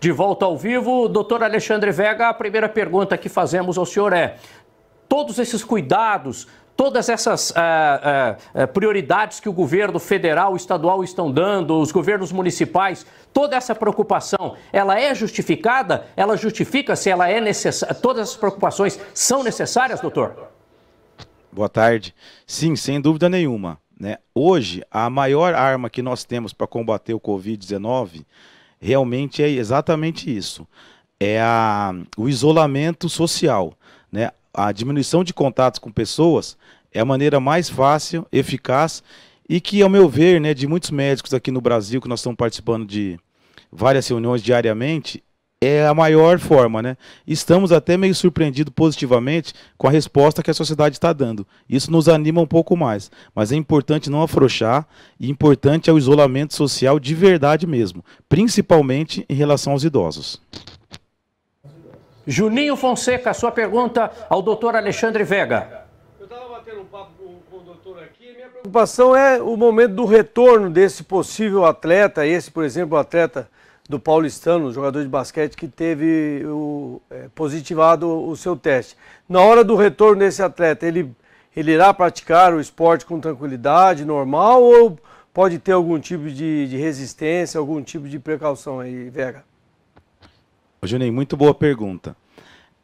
De volta ao vivo, doutor Alexandre Vega, a primeira pergunta que fazemos ao senhor é: todos esses cuidados, todas essas eh, eh, eh, prioridades que o governo federal, estadual estão dando, os governos municipais, toda essa preocupação, ela é justificada? Ela justifica-se? Ela é necessária? Todas essas preocupações são necessárias, doutor? Boa tarde. Sim, sem dúvida nenhuma. Né? Hoje, a maior arma que nós temos para combater o Covid-19 realmente é exatamente isso. É a, o isolamento social, né? A diminuição de contatos com pessoas é a maneira mais fácil, eficaz e que, ao meu ver, né, de muitos médicos aqui no Brasil que nós estamos participando de várias reuniões diariamente, é a maior forma, né? Estamos até meio surpreendidos positivamente com a resposta que a sociedade está dando. Isso nos anima um pouco mais. Mas é importante não afrouxar e importante é o isolamento social de verdade mesmo, principalmente em relação aos idosos. Juninho Fonseca, sua pergunta ao doutor Alexandre Vega. Eu estava batendo um papo com o doutor aqui. Minha preocupação é o momento do retorno desse possível atleta, esse, por exemplo, atleta do paulistano, jogador de basquete, que teve o, é, positivado o seu teste. Na hora do retorno desse atleta, ele, ele irá praticar o esporte com tranquilidade, normal, ou pode ter algum tipo de, de resistência, algum tipo de precaução aí, Vega? Juninho, muito boa pergunta.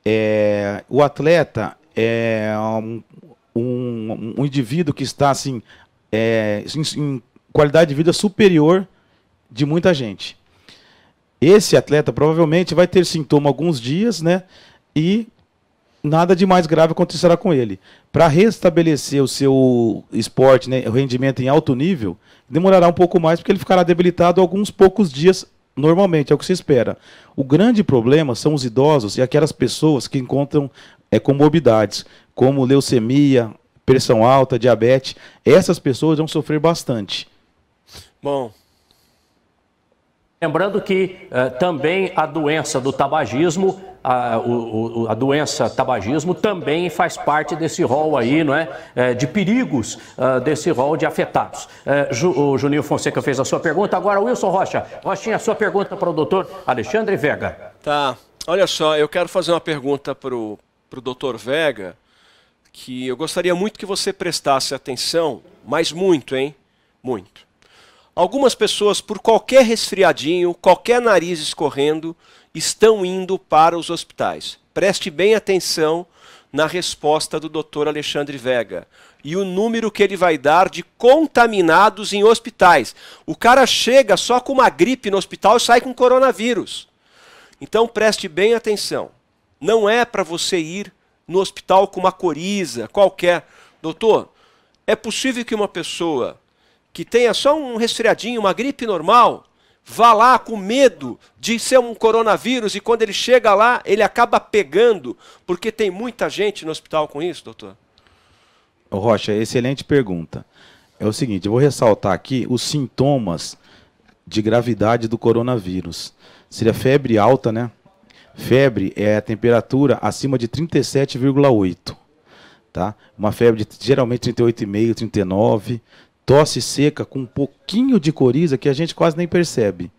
É, o atleta é um, um, um, indivíduo que está assim, é, em, em qualidade de vida superior de muita gente esse atleta provavelmente vai ter sintoma alguns dias, né? E nada de mais grave acontecerá com ele. Para restabelecer o seu esporte, né, o rendimento em alto nível, demorará um pouco mais porque ele ficará debilitado alguns poucos dias normalmente, é o que se espera. O grande problema são os idosos e aquelas pessoas que encontram é, comorbidades, como leucemia, pressão alta, diabetes. Essas pessoas vão sofrer bastante. Bom, Lembrando que eh, também a doença do tabagismo, a, o, a, doença tabagismo também faz parte desse rol aí, não é? é de perigos uh, desse rol de afetados. É, Ju, o Juninho Fonseca fez a sua pergunta. Agora, Wilson Rocha, Rochinha, a sua pergunta para o doutor Alexandre Vega. Tá, olha só, eu quero fazer uma pergunta para o doutor Vega, que eu gostaria muito que você prestasse atenção, mas muito, hein? Muito. Algumas pessoas, por qualquer resfriadinho, qualquer nariz escorrendo, estão indo para os hospitais. Preste bem atenção na resposta do Dr. Alexandre Vega e o número que ele vai dar de contaminados em hospitais. O cara chega só com uma gripe no hospital e sai com coronavírus. Então preste bem atenção. Não é para você ir no hospital com uma coriza qualquer. Doutor, é possível que uma pessoa que tenha só um resfriadinho, uma gripe normal, vá lá com medo de ser um coronavírus e quando ele chega lá, ele acaba pegando, porque tem muita gente no hospital com isso, doutor? Rocha, excelente pergunta. É o seguinte, eu vou ressaltar aqui os sintomas de gravidade do coronavírus. Seria febre alta, né? Febre é a temperatura acima de 37,8. Tá? Uma febre de, geralmente 38,5, 39, tosse seca com um pouquinho de coriza que a gente quase nem percebe.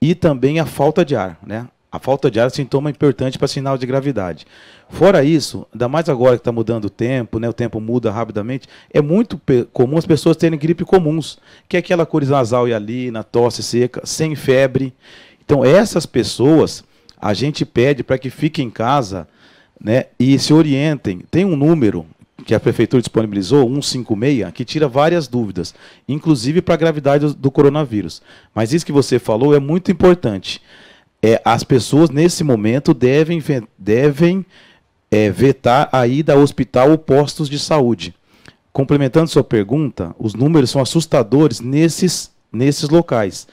E também a falta de ar, né? A falta de ar é um sintoma importante para sinal de gravidade. Fora isso, ainda mais agora que está mudando o tempo, né? o tempo muda rapidamente, é muito comum as pessoas terem gripe comuns, que é aquela coriza nasal e na tosse seca, sem febre. Então, essas pessoas, a gente pede para que fiquem em casa né, e se orientem. Tem um número, que a prefeitura disponibilizou, 156, que tira várias dúvidas, inclusive para a gravidade do, coronavírus. Mas isso que você falou é muito importante. É, as pessoas, nesse momento, devem, devem é, vetar a ida ao hospital ou postos de saúde. Complementando sua pergunta, os números são assustadores nesses, nesses locais.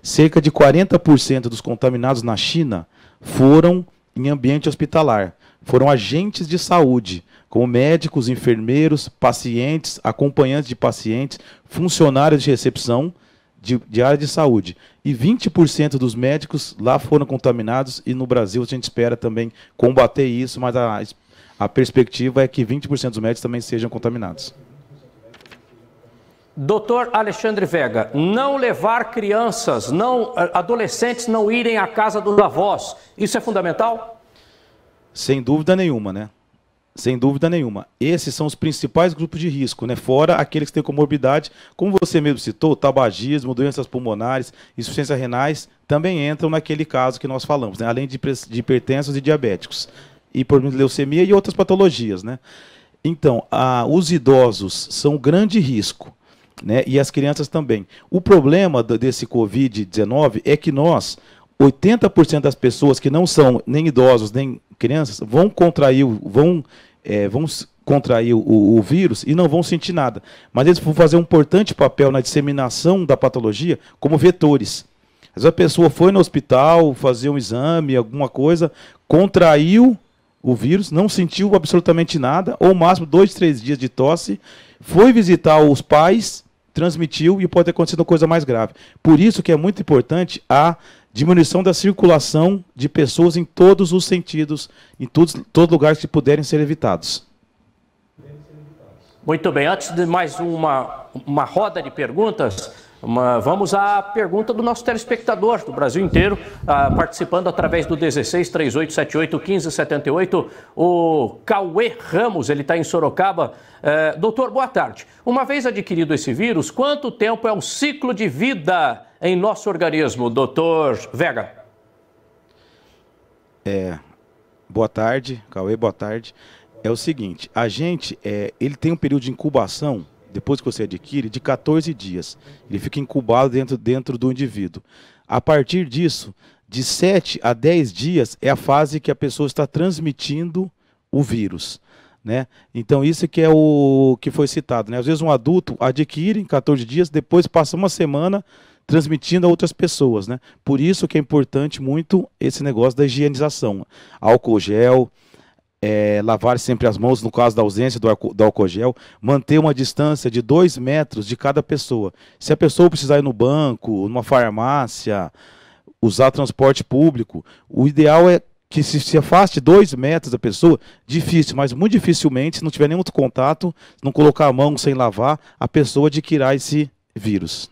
Cerca de 40% dos contaminados na China foram em ambiente hospitalar foram agentes de saúde, como médicos, enfermeiros, pacientes, acompanhantes de pacientes, funcionários de recepção de, de área de saúde. E 20% dos médicos lá foram contaminados, e no Brasil a gente espera também combater isso, mas a, a perspectiva é que 20% dos médicos também sejam contaminados. Doutor Alexandre Vega, não levar crianças, não adolescentes não irem à casa dos avós, isso é fundamental? Sem dúvida nenhuma, né? Sem dúvida nenhuma. Esses são os principais grupos de risco, né? Fora aqueles que têm comorbidade, como você mesmo citou, tabagismo, doenças pulmonares, insuficiência renais, também entram naquele caso que nós falamos, né? além de, de hipertensos e diabéticos, e por leucemia e outras patologias, né? Então, a, os idosos são grande risco. Né, e as crianças também. O problema desse Covid-19 é que nós 80% das pessoas que não são nem idosos nem crianças vão contrair, vão, é, vão contrair o, o, vírus e não vão sentir nada. Mas eles vão fazer um importante papel na disseminação da patologia como vetores. Às vezes a pessoa foi no hospital fazer um exame, alguma coisa, contraiu o vírus, não sentiu absolutamente nada, ou máximo dois, três dias de tosse, foi visitar os pais, transmitiu e pode ter acontecido coisa mais grave. Por isso que é muito importante a diminuição da circulação de pessoas em todos os sentidos, em todos, todos lugares que puderem ser evitados. Muito bem, antes de mais uma, uma roda de perguntas, uma, vamos à pergunta do nosso telespectador do Brasil inteiro, ah, participando através do 16 3878 1578. O Cauê Ramos, ele está em Sorocaba. Eh, doutor, boa tarde. Uma vez adquirido esse vírus, quanto tempo é o ciclo de vida em nosso organismo, doutor Vega? É, boa tarde, Cauê, boa tarde. É o seguinte, a gente, é, ele tem um período de incubação depois que você adquire, de 14 dias. Ele fica incubado dentro, dentro do indivíduo. A partir disso, de 7 a 10 dias é a fase que a pessoa está transmitindo o vírus. Né? Então isso que é o que foi citado. Né? Às vezes um adulto adquire em 14 dias, depois passa uma semana transmitindo a outras pessoas. Né? Por isso que é importante muito esse negócio da higienização. Álcool gel, é, lavar sempre as mãos no caso da ausência do, do álcool gel, manter uma distância de dois metros de cada pessoa. Se a pessoa precisar ir no banco, numa farmácia, usar transporte público, o ideal é que se, se afaste dois metros da pessoa, difícil, mas muito dificilmente, se não tiver nenhum contato, não colocar a mão sem lavar, a pessoa adquirirá esse vírus.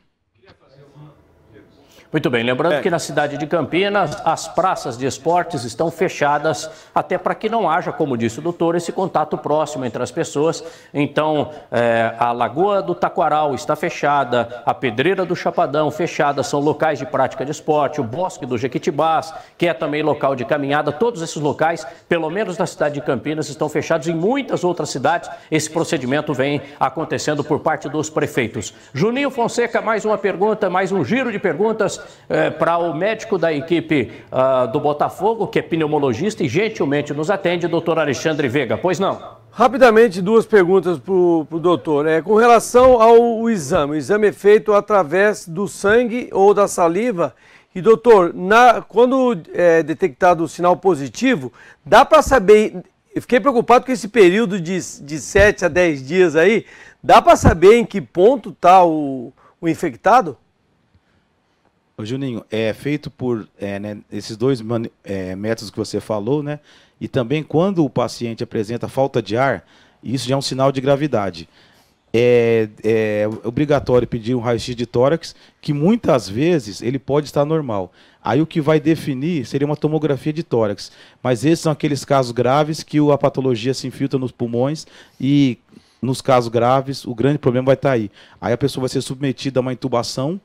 Muito bem, lembrando é. que na cidade de Campinas as praças de esportes estão fechadas até para que não haja, como disse o doutor, esse contato próximo entre as pessoas. Então, é, a Lagoa do Taquaral está fechada, a Pedreira do Chapadão fechada, são locais de prática de esporte, o Bosque do Jequitibás, que é também local de caminhada, todos esses locais, pelo menos na cidade de Campinas, estão fechados. Em muitas outras cidades, esse procedimento vem acontecendo por parte dos prefeitos. Juninho Fonseca, mais uma pergunta, mais um giro de perguntas é, para o médico da equipe uh, do Botafogo, que é pneumologista e gentilmente nos atende, doutor Alexandre Veiga. Pois não? Rapidamente, duas perguntas para o doutor. É, com relação ao exame, o exame é feito através do sangue ou da saliva. E doutor, na, quando é detectado o sinal positivo, dá para saber. Eu fiquei preocupado com esse período de, de 7 a 10 dias aí. Dá para saber em que ponto está o, o infectado? Ô Juninho, é feito por é, né, esses dois é, métodos que você falou, né? E também quando o paciente apresenta falta de ar, isso já é um sinal de gravidade. É, é obrigatório pedir um raio-x de tórax, que muitas vezes ele pode estar normal. Aí o que vai definir seria uma tomografia de tórax. Mas esses são aqueles casos graves que a patologia se infiltra nos pulmões e nos casos graves o grande problema vai estar aí. Aí a pessoa vai ser submetida a uma intubação,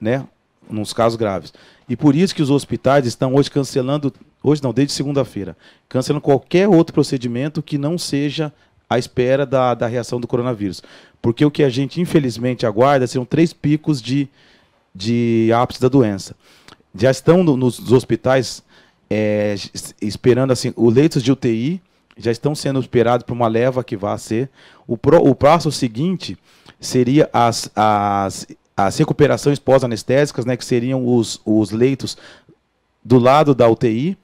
né? nos casos graves. E por isso que os hospitais estão hoje cancelando, hoje não, desde segunda-feira, cancelando qualquer outro procedimento que não seja à espera da, da reação do coronavírus. Porque o que a gente, infelizmente, aguarda são três picos de, de ápice da doença. Já estão no, nos hospitais é, esperando, assim, os leitos de UTI já estão sendo esperados para uma leva que vai ser. O, pro, o passo seguinte seria as, as as recuperações pós-anestésicas, né, que seriam os, os leitos do lado da UTI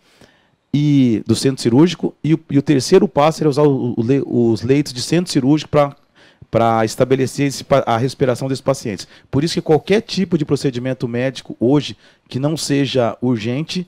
e do centro cirúrgico. E o, e o terceiro passo seria usar o, o, os leitos de centro cirúrgico para para estabelecer esse, a respiração desses pacientes. Por isso que qualquer tipo de procedimento médico hoje que não seja urgente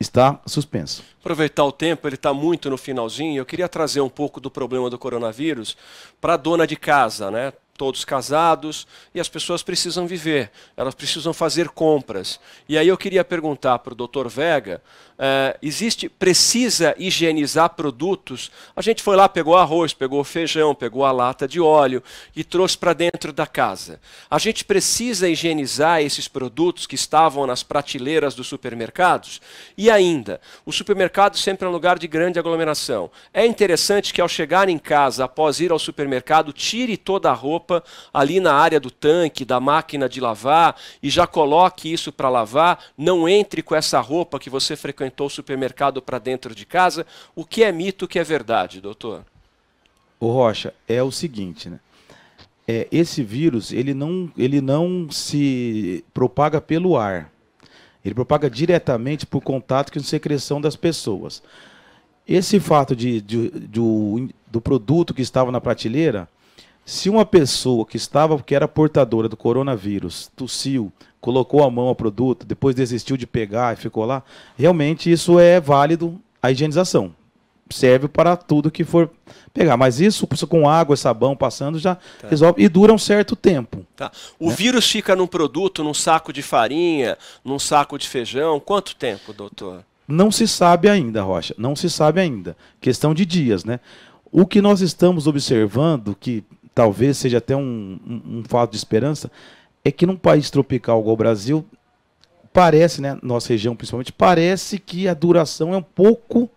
está suspenso. Aproveitar o tempo, ele está muito no finalzinho. Eu queria trazer um pouco do problema do coronavírus para a dona de casa, né? todos casados e as pessoas precisam viver, elas precisam fazer compras. E aí eu queria perguntar para o Dr. Vega, eh, existe, precisa higienizar produtos? A gente foi lá, pegou arroz, pegou feijão, pegou a lata de óleo e trouxe para dentro da casa. A gente precisa higienizar esses produtos que estavam nas prateleiras dos supermercados? E ainda, o supermercado sempre é um lugar de grande aglomeração. É interessante que ao chegar em casa, após ir ao supermercado, tire toda a roupa roupa ali na área do tanque, da máquina de lavar, e já coloque isso para lavar. Não entre com essa roupa que você frequentou o supermercado para dentro de casa. O que é mito, o que é verdade, doutor? O Rocha, é o seguinte, né? É, esse vírus ele não, ele não se propaga pelo ar. Ele propaga diretamente por contato com secreção das pessoas. Esse fato de, de, do, do produto que estava na prateleira se uma pessoa que estava, que era portadora do coronavírus, tossiu, colocou a mão ao produto, depois desistiu de pegar e ficou lá, realmente isso é válido a higienização. Serve para tudo que for pegar. Mas isso com água, sabão passando já tá. resolve. E dura um certo tempo. Tá. O né? vírus fica num produto, num saco de farinha, num saco de feijão. Quanto tempo, doutor? Não se sabe ainda, Rocha. Não se sabe ainda. Questão de dias, né? O que nós estamos observando que talvez seja até um, um, um fato de esperança, é que num país tropical igual o Brasil, parece, né, nossa região principalmente, parece que a duração é um pouco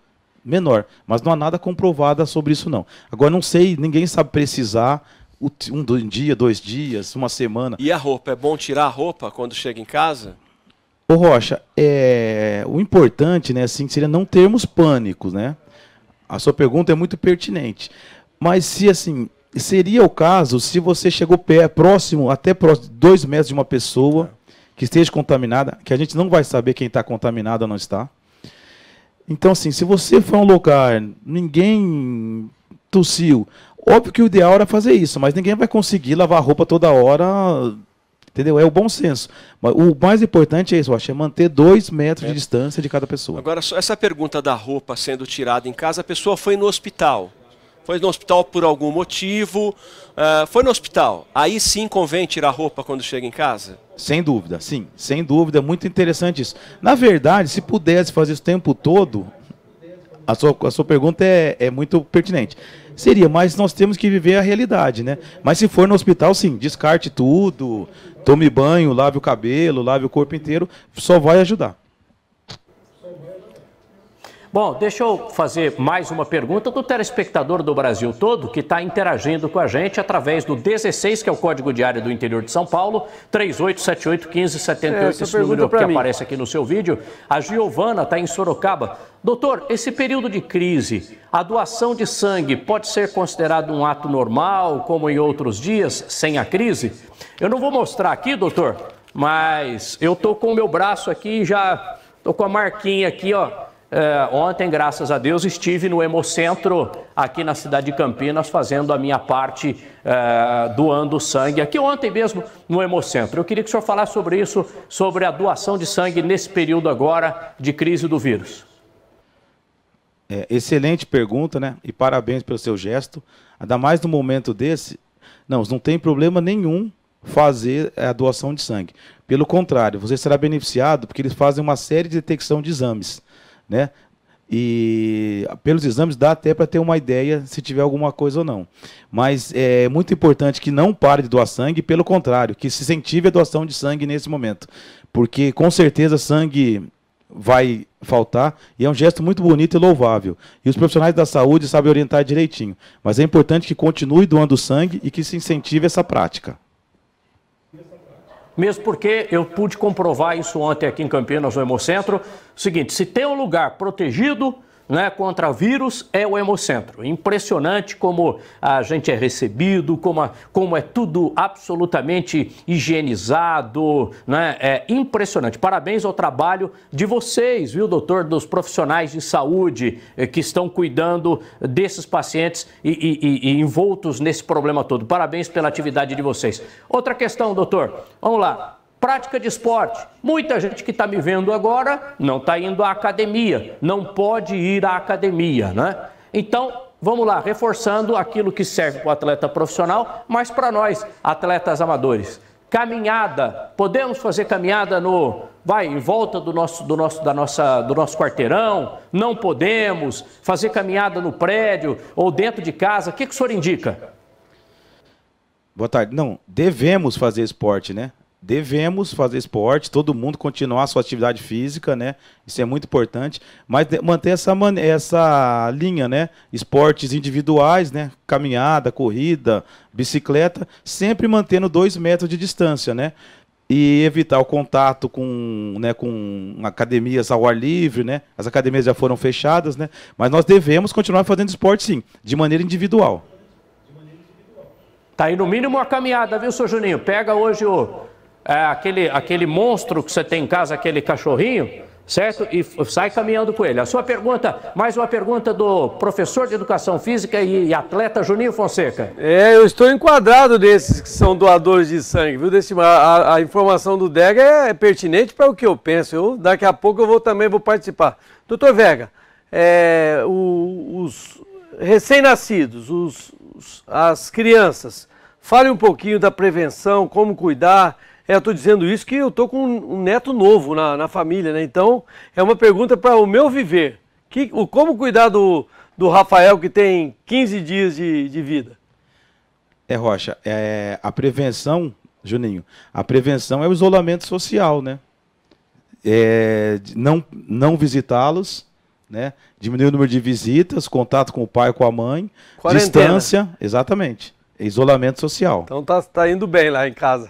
menor, mas não há nada comprovado sobre isso não. Agora não sei, ninguém sabe precisar um, dia, dois dias, uma semana. E a roupa, é bom tirar a roupa quando chega em casa? Ô Rocha, é, o importante, né, assim, seria não termos pânico, né? A sua pergunta é muito pertinente. Mas se assim, seria o caso se você chegou pé, próximo, até próximo, dois metros de uma pessoa é. que esteja contaminada, que a gente não vai saber quem está contaminado ou não está. Então, assim, se você for a um lugar, ninguém tossiu, óbvio que o ideal era fazer isso, mas ninguém vai conseguir lavar roupa toda hora, entendeu? É o bom senso. Mas o mais importante é isso, eu acho, é manter dois metros é. de distância de cada pessoa. Agora, essa pergunta da roupa sendo tirada em casa, a pessoa foi no hospital. Foi no hospital por algum motivo. Uh, foi no hospital. Aí sim convém tirar roupa quando chega em casa? Sem dúvida, sim. Sem dúvida. Muito interessante isso. Na verdade, se pudesse fazer isso o tempo todo, a sua, a sua pergunta é, é muito pertinente. Seria, mas nós temos que viver a realidade, né? Mas se for no hospital, sim, descarte tudo, tome banho, lave o cabelo, lave o corpo inteiro, só vai ajudar. Bom, deixa eu fazer mais uma pergunta do telespectador do Brasil todo que está interagindo com a gente através do 16, que é o código diário do interior de São Paulo, 38781578, é, esse número é que mim. aparece aqui no seu vídeo. A Giovana está em Sorocaba. Doutor, esse período de crise, a doação de sangue pode ser considerado um ato normal, como em outros dias, sem a crise? Eu não vou mostrar aqui, doutor, mas eu tô com o meu braço aqui já, tô com a marquinha aqui, ó, é, ontem, graças a Deus, estive no Hemocentro aqui na cidade de Campinas fazendo a minha parte é, doando sangue. Aqui ontem mesmo no Hemocentro. Eu queria que o senhor falasse sobre isso, sobre a doação de sangue nesse período agora de crise do vírus. É, excelente pergunta, né? E parabéns pelo seu gesto. Ainda mais no momento desse, não, não tem problema nenhum fazer é, a doação de sangue. Pelo contrário, você será beneficiado porque eles fazem uma série de detecção de exames né? E pelos exames dá até para ter uma ideia se tiver alguma coisa ou não. Mas é muito importante que não pare de doar sangue, pelo contrário, que se incentive a doação de sangue nesse momento. Porque com certeza sangue vai faltar e é um gesto muito bonito e louvável. E os profissionais da saúde sabem orientar direitinho. Mas é importante que continue doando sangue e que se incentive essa prática. Mesmo porque eu pude comprovar isso ontem aqui em Campinas, no Hemocentro. Seguinte, se tem um lugar protegido, né, contra vírus é o Hemocentro. Impressionante como a gente é recebido, como, a, como é tudo absolutamente higienizado, né? É impressionante. Parabéns ao trabalho de vocês, viu, doutor, dos profissionais de saúde eh, que estão cuidando desses pacientes e, e, e envoltos nesse problema todo. Parabéns pela atividade de vocês. Outra questão, doutor. Vamos lá. Prática de esporte. Muita gente que está me vendo agora não está indo à academia, não pode ir à academia, né? Então, vamos lá, reforçando aquilo que serve para o atleta profissional, mas para nós, atletas amadores. Caminhada, podemos fazer caminhada no vai em volta do nosso, do nosso, da nossa, do nosso quarteirão, não podemos fazer caminhada no prédio ou dentro de casa. O que, que o senhor indica? Boa tarde. Não, devemos fazer esporte, né? devemos fazer esporte, todo mundo continuar a sua atividade física, né? Isso é muito importante, mas manter essa, essa linha, né? Esportes individuais, né? Caminhada, corrida, bicicleta, sempre mantendo dois metros de distância, né? E evitar o contato com, né, com academias ao ar livre, né? As academias já foram fechadas, né? Mas nós devemos continuar fazendo esporte, sim, de maneira individual. Tá aí no mínimo a caminhada, viu, seu Juninho? Pega hoje o é, aquele, aquele monstro que você tem em casa, aquele cachorrinho, certo? E sai caminhando com ele. A sua pergunta, mais uma pergunta do professor de educação física e atleta Juninho Fonseca. É, eu estou enquadrado desses que são doadores de sangue, viu? Desse, a, a informação do Dega é, é pertinente para o que eu penso. Eu, daqui a pouco eu vou também vou participar. Doutor Vega, é, o, os recém-nascidos, os, os, as crianças, fale um pouquinho da prevenção, como cuidar é, eu estou dizendo isso que eu estou com um neto novo na, na família, né? Então, é uma pergunta para o meu viver. Que, o, como cuidar do, do Rafael que tem 15 dias de, de vida? É, Rocha, é, a prevenção, Juninho, a prevenção é o isolamento social, né? É, não não visitá-los, né? Diminuir o número de visitas, contato com o pai, com a mãe, Quarentena. distância, exatamente, é isolamento social. Então está tá indo bem lá em casa.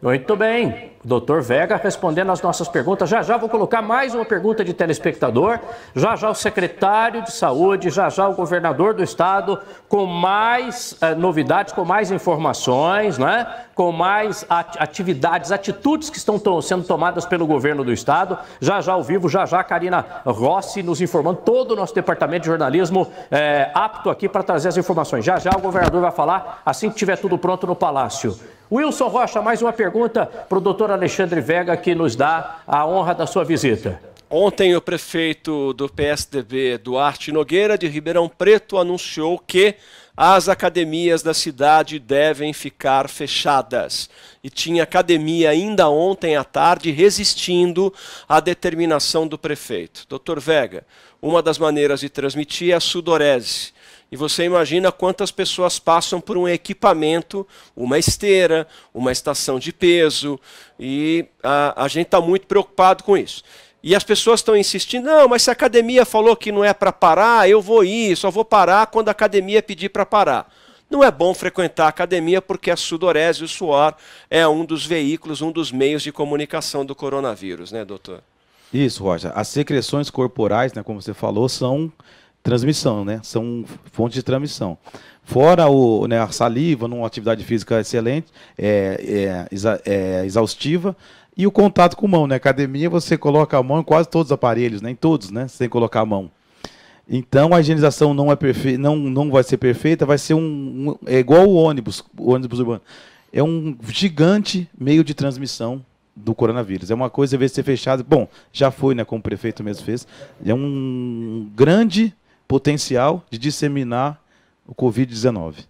Muito bem, doutor Vega respondendo às nossas perguntas. Já já vou colocar mais uma pergunta de telespectador. Já já o secretário de saúde, já já o governador do estado, com mais eh, novidades, com mais informações, né? com mais atividades, atitudes que estão sendo tomadas pelo governo do estado. Já já ao vivo, já já a Karina Rossi nos informando, todo o nosso departamento de jornalismo eh, apto aqui para trazer as informações. Já já o governador vai falar assim que tiver tudo pronto no palácio. Wilson Rocha, mais uma pergunta para o doutor Alexandre Vega, que nos dá a honra da sua visita. Ontem, o prefeito do PSDB, Duarte Nogueira, de Ribeirão Preto, anunciou que as academias da cidade devem ficar fechadas. E tinha academia ainda ontem à tarde resistindo à determinação do prefeito. Doutor Vega, uma das maneiras de transmitir é a sudorese. E você imagina quantas pessoas passam por um equipamento, uma esteira, uma estação de peso, e a, a gente está muito preocupado com isso. E as pessoas estão insistindo: não, mas se a academia falou que não é para parar, eu vou ir, só vou parar quando a academia pedir para parar. Não é bom frequentar a academia porque a sudorese, o suor, é um dos veículos, um dos meios de comunicação do coronavírus, né, doutor? Isso, Rocha. As secreções corporais, né, como você falou, são transmissão, né? São fontes de transmissão. Fora o, né, a saliva, numa atividade física excelente, é, é, exa, é, exaustiva, e o contato com a mão, né? Academia, você coloca a mão em quase todos os aparelhos, nem né? todos, né? Sem colocar a mão. Então a higienização não é perfeita, não, não vai ser perfeita, vai ser um, um é igual o ônibus, o ônibus urbano. É um gigante meio de transmissão do coronavírus. É uma coisa em vez de ser fechado, bom, já foi, né, como o prefeito mesmo fez. É um grande potencial de disseminar o Covid-19.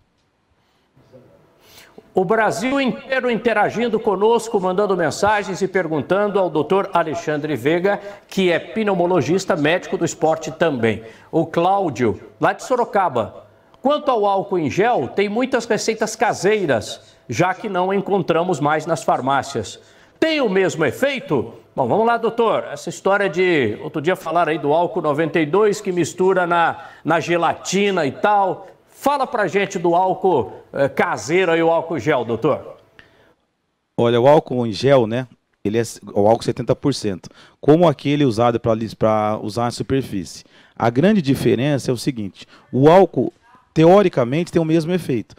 O Brasil inteiro interagindo conosco, mandando mensagens e perguntando ao doutor Alexandre Vega, que é pneumologista, médico do esporte também. O Cláudio, lá de Sorocaba. Quanto ao álcool em gel, tem muitas receitas caseiras, já que não encontramos mais nas farmácias tem o mesmo efeito? Bom, vamos lá, doutor. Essa história de outro dia falar aí do álcool 92 que mistura na, na gelatina e tal. Fala pra gente do álcool eh, caseiro aí o álcool gel, doutor. Olha, o álcool em gel, né? Ele é o álcool 70%, como aquele usado para usar na superfície. A grande diferença é o seguinte: o álcool, teoricamente, tem o mesmo efeito.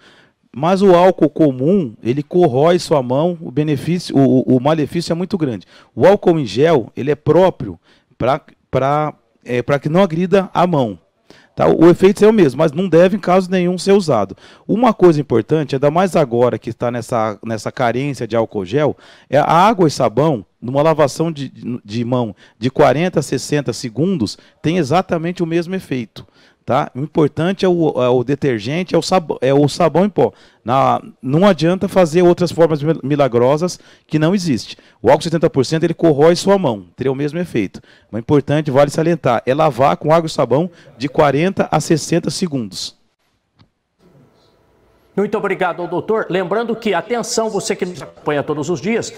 Mas o álcool comum, ele corrói sua mão, o benefício, o, o malefício é muito grande. O álcool em gel, ele é próprio para é, que não agrida a mão. Tá? O efeito é o mesmo, mas não deve, em caso nenhum, ser usado. Uma coisa importante, ainda mais agora que está nessa, nessa carência de álcool gel, é a água e sabão, numa lavação de, de mão de 40 a 60 segundos, tem exatamente o mesmo efeito. Tá? O importante é o, é o detergente, é o, sabão, é o sabão em pó. Na, não adianta fazer outras formas milagrosas que não existe. O álcool 70% ele corrói sua mão, teria o mesmo efeito. Mas importante, vale salientar, é lavar com água e sabão de 40 a 60 segundos. Muito obrigado, doutor. Lembrando que, atenção, você que nos acompanha todos os dias,